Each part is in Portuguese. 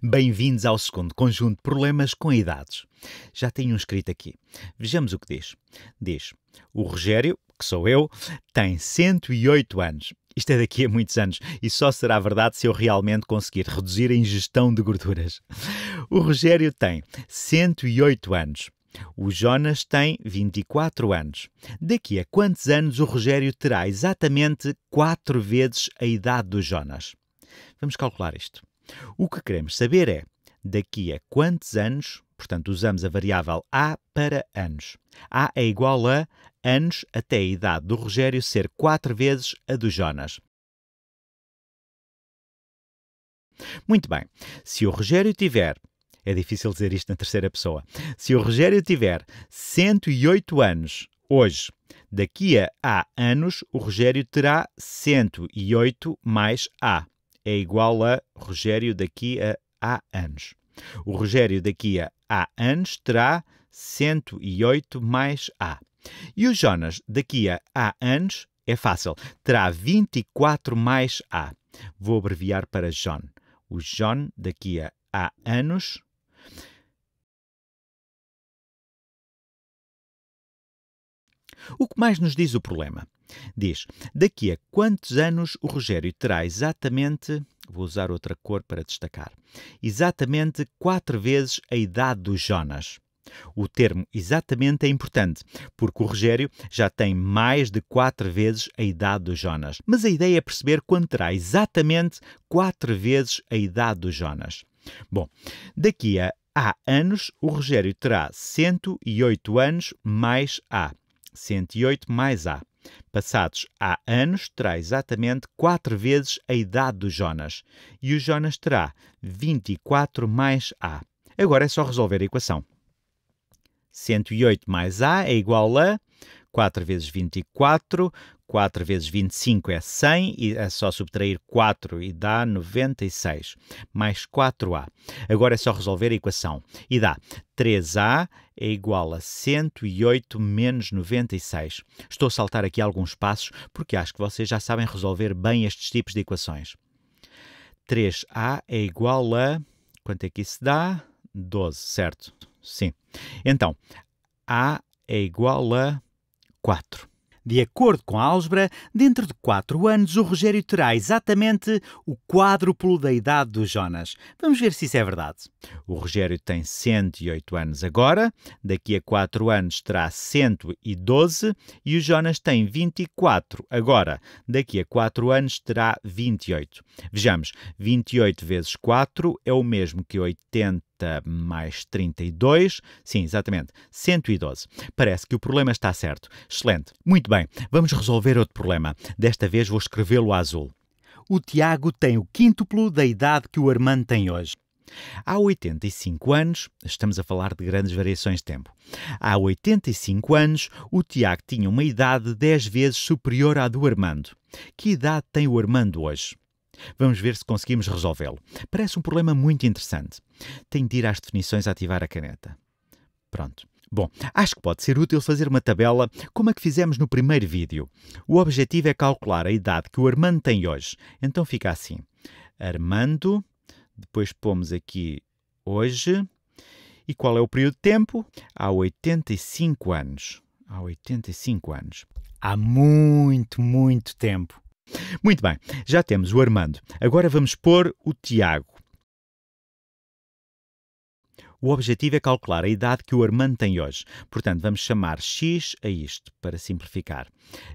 Bem-vindos ao segundo conjunto de Problemas com Idades. Já tenho um escrito aqui. Vejamos o que diz. Diz: O Rogério, que sou eu, tem 108 anos. Isto é daqui a muitos anos e só será verdade se eu realmente conseguir reduzir a ingestão de gorduras. O Rogério tem 108 anos. O Jonas tem 24 anos. Daqui a quantos anos o Rogério terá exatamente 4 vezes a idade do Jonas? Vamos calcular isto. O que queremos saber é, daqui a quantos anos, portanto usamos a variável A para anos. A é igual a anos até a idade do Rogério ser 4 vezes a do Jonas. Muito bem, se o Rogério tiver, é difícil dizer isto na terceira pessoa, se o Rogério tiver 108 anos hoje, daqui a A anos, o Rogério terá 108 mais A é igual a Rogério daqui a há anos. O Rogério daqui a há anos terá 108 mais A. E o Jonas daqui a há anos é fácil, terá 24 mais A. Vou abreviar para John. O John daqui a há anos o que mais nos diz o problema? Diz: Daqui a quantos anos o Rogério terá exatamente. Vou usar outra cor para destacar. Exatamente quatro vezes a idade do Jonas. O termo exatamente é importante, porque o Rogério já tem mais de quatro vezes a idade do Jonas. Mas a ideia é perceber quando terá exatamente quatro vezes a idade do Jonas. Bom, daqui a há anos, o Rogério terá 108 anos mais A. 108 mais A. Passados há anos, terá exatamente quatro vezes a idade do Jonas. E o Jonas terá 24 mais A. Agora é só resolver a equação. 108 mais A é igual a 4 vezes 24, 4 vezes 25 é 100, e é só subtrair 4 e dá 96, mais 4A. Agora é só resolver a equação e dá 3A é igual a 108 menos 96. Estou a saltar aqui alguns passos porque acho que vocês já sabem resolver bem estes tipos de equações. 3A é igual a. Quanto é que isso dá? 12, certo? Sim. Então, A é igual a 4. De acordo com a álgebra, dentro de quatro anos o Rogério terá exatamente o quádruplo da idade do Jonas. Vamos ver se isso é verdade. O Rogério tem 108 anos agora, daqui a quatro anos terá 112 e o Jonas tem 24 agora, daqui a quatro anos terá 28. Vejamos, 28 vezes 4 é o mesmo que 80 30 mais 32, sim, exatamente, 112. Parece que o problema está certo. Excelente. Muito bem, vamos resolver outro problema. Desta vez vou escrevê-lo a azul. O Tiago tem o quíntuplo da idade que o Armando tem hoje. Há 85 anos, estamos a falar de grandes variações de tempo. Há 85 anos, o Tiago tinha uma idade 10 vezes superior à do Armando. Que idade tem o Armando hoje? Vamos ver se conseguimos resolvê-lo. Parece um problema muito interessante. Tenho de ir às definições a ativar a caneta. Pronto. Bom, acho que pode ser útil fazer uma tabela como a que fizemos no primeiro vídeo. O objetivo é calcular a idade que o Armando tem hoje. Então fica assim. Armando, depois pomos aqui hoje. E qual é o período de tempo? Há 85 anos. Há 85 anos. Há muito, muito tempo. Muito bem, já temos o Armando. Agora vamos pôr o Tiago. O objetivo é calcular a idade que o Armando tem hoje. Portanto, vamos chamar X a isto, para simplificar.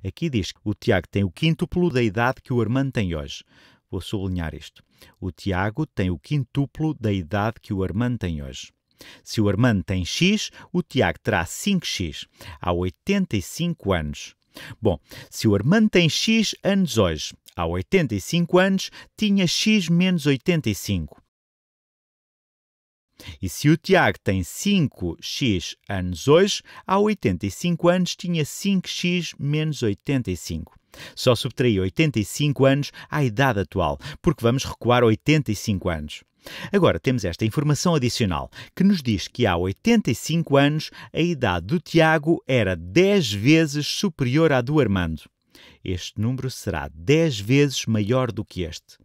Aqui diz que o Tiago tem o quíntuplo da idade que o Armando tem hoje. Vou sublinhar isto. O Tiago tem o quíntuplo da idade que o Armando tem hoje. Se o Armando tem X, o Tiago terá 5X. Há 85 anos. Bom, se o Armando tem X anos hoje, há 85 anos tinha X menos 85. E se o Tiago tem 5x anos hoje, há 85 anos tinha 5x menos 85. Só subtraí 85 anos à idade atual, porque vamos recuar 85 anos. Agora temos esta informação adicional que nos diz que há 85 anos a idade do Tiago era 10 vezes superior à do Armando. Este número será 10 vezes maior do que este.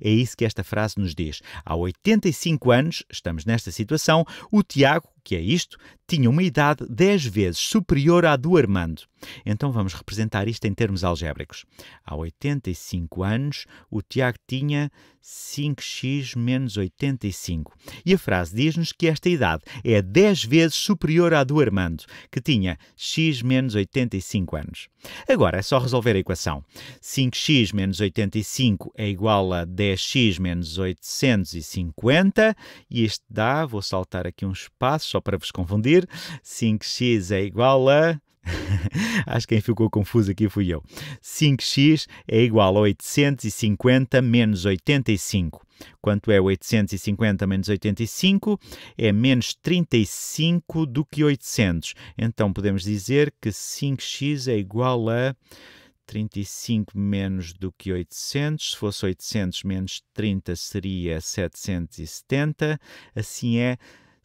É isso que esta frase nos diz. Há 85 anos, estamos nesta situação, o Tiago, que é isto, tinha uma idade 10 vezes superior à do Armando. Então vamos representar isto em termos algébricos. Há 85 anos, o Tiago tinha 5x menos 85. E a frase diz-nos que esta idade é 10 vezes superior à do Armando, que tinha x menos 85 anos. Agora é só resolver a equação. 5x menos 85 é igual a 10x menos 850. E isto dá, vou saltar aqui um espaço só para vos confundir, 5x é igual a Acho que quem ficou confuso aqui fui eu. 5x é igual a 850 menos 85. Quanto é 850 menos 85? É menos 35 do que 800. Então podemos dizer que 5x é igual a 35 menos do que 800. Se fosse 800 menos 30 seria 770. Assim é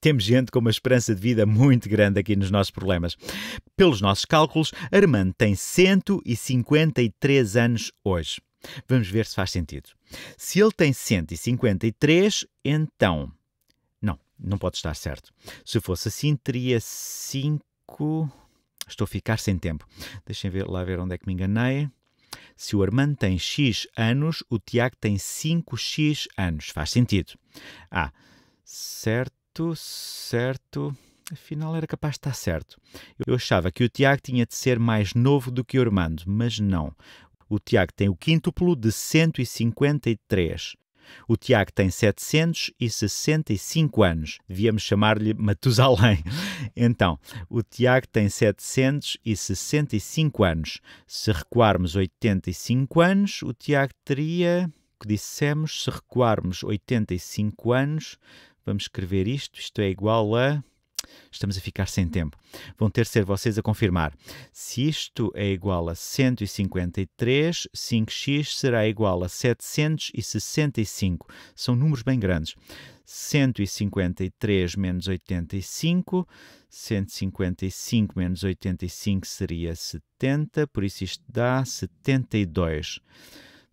temos gente com uma esperança de vida muito grande aqui nos nossos problemas. Pelos nossos cálculos, Armando tem 153 anos hoje. Vamos ver se faz sentido. Se ele tem 153, então. Não, não pode estar certo. Se fosse assim, teria 5. Estou a ficar sem tempo. Deixem ver, lá ver onde é que me enganei. Se o Armando tem X anos, o Tiago tem 5X anos. Faz sentido. Ah, certo certo, certo. Afinal, era capaz de estar certo. Eu achava que o Tiago tinha de ser mais novo do que o Armando, mas não. O Tiago tem o quíntuplo de 153. O Tiago tem 765 anos. Devíamos chamar-lhe Matusalém. Então, o Tiago tem 765 anos. Se recuarmos 85 anos, o Tiago teria que dissemos, se recuarmos 85 anos, Vamos escrever isto. Isto é igual a. Estamos a ficar sem tempo. Vão ter de ser vocês a confirmar. Se isto é igual a 153, 5x será igual a 765. São números bem grandes. 153 menos 85, 155 menos 85 seria 70, por isso isto dá 72.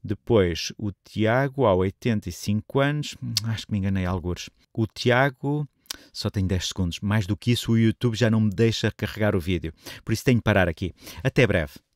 Depois, o Tiago, há 85 anos, acho que me enganei alguns. O Tiago só tenho 10 segundos. Mais do que isso, o YouTube já não me deixa carregar o vídeo. Por isso tenho de parar aqui. Até breve.